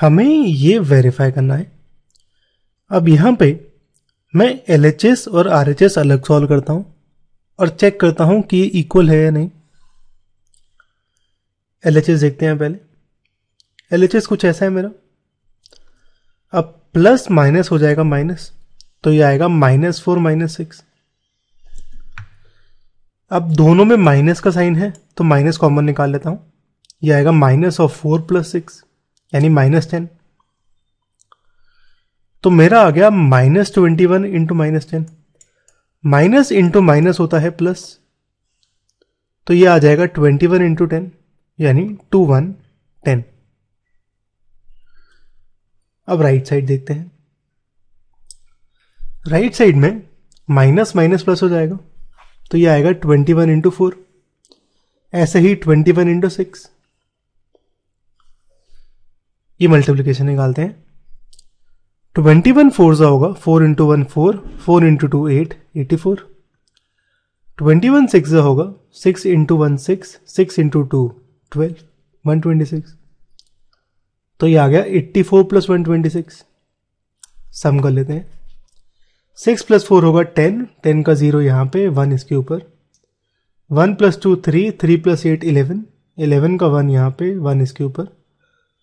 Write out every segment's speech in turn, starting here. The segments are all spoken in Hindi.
हमें ये वेरीफाई करना है अब यहाँ पे मैं एल और आर अलग सॉल्व करता हूँ और चेक करता हूँ कि ये इक्वल है या नहीं एल देखते हैं पहले एल कुछ ऐसा है मेरा अब प्लस माइनस हो जाएगा माइनस तो ये आएगा माइनस फोर माइनस सिक्स अब दोनों में माइनस का साइन है तो माइनस कॉमन निकाल लेता हूँ ये आएगा minus of four plus six यानी माइनस टेन तो मेरा आ गया minus twenty one into minus ten minus into minus होता है प्लस तो ये आ जाएगा ट्वेंटी वन इंटू टेन यानी टू वन टेन अब राइट साइड देखते हैं राइट साइड में माइनस माइनस प्लस हो जाएगा तो ये आएगा ट्वेंटी वन इंटू फोर ऐसे ही ट्वेंटी वन इंटू सिक्स ये मल्टीप्लीकेशन निकालते हैं ट्वेंटी वन फोर सा होगा four into one four four into two eight eighty four twenty one six होगा six into one six six into two twelve one twenty six तो ये आ गया eighty four plus one twenty six sum कर लेते हैं सिक्स प्लस फोर होगा टेन टेन का जीरो यहाँ पे वन इसके ऊपर one plus two three three plus eight eleven eleven का वन यहाँ पे वन इसके ऊपर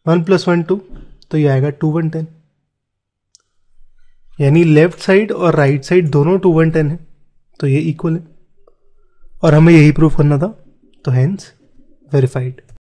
वन प्लस वन टू तो ये आएगा टू वन टेन यानी लेफ्ट साइड और राइट right साइड दोनों टू वन टेन है तो ये इक्वल है और हमें यही प्रूफ करना था तो हैंस वेरीफाइड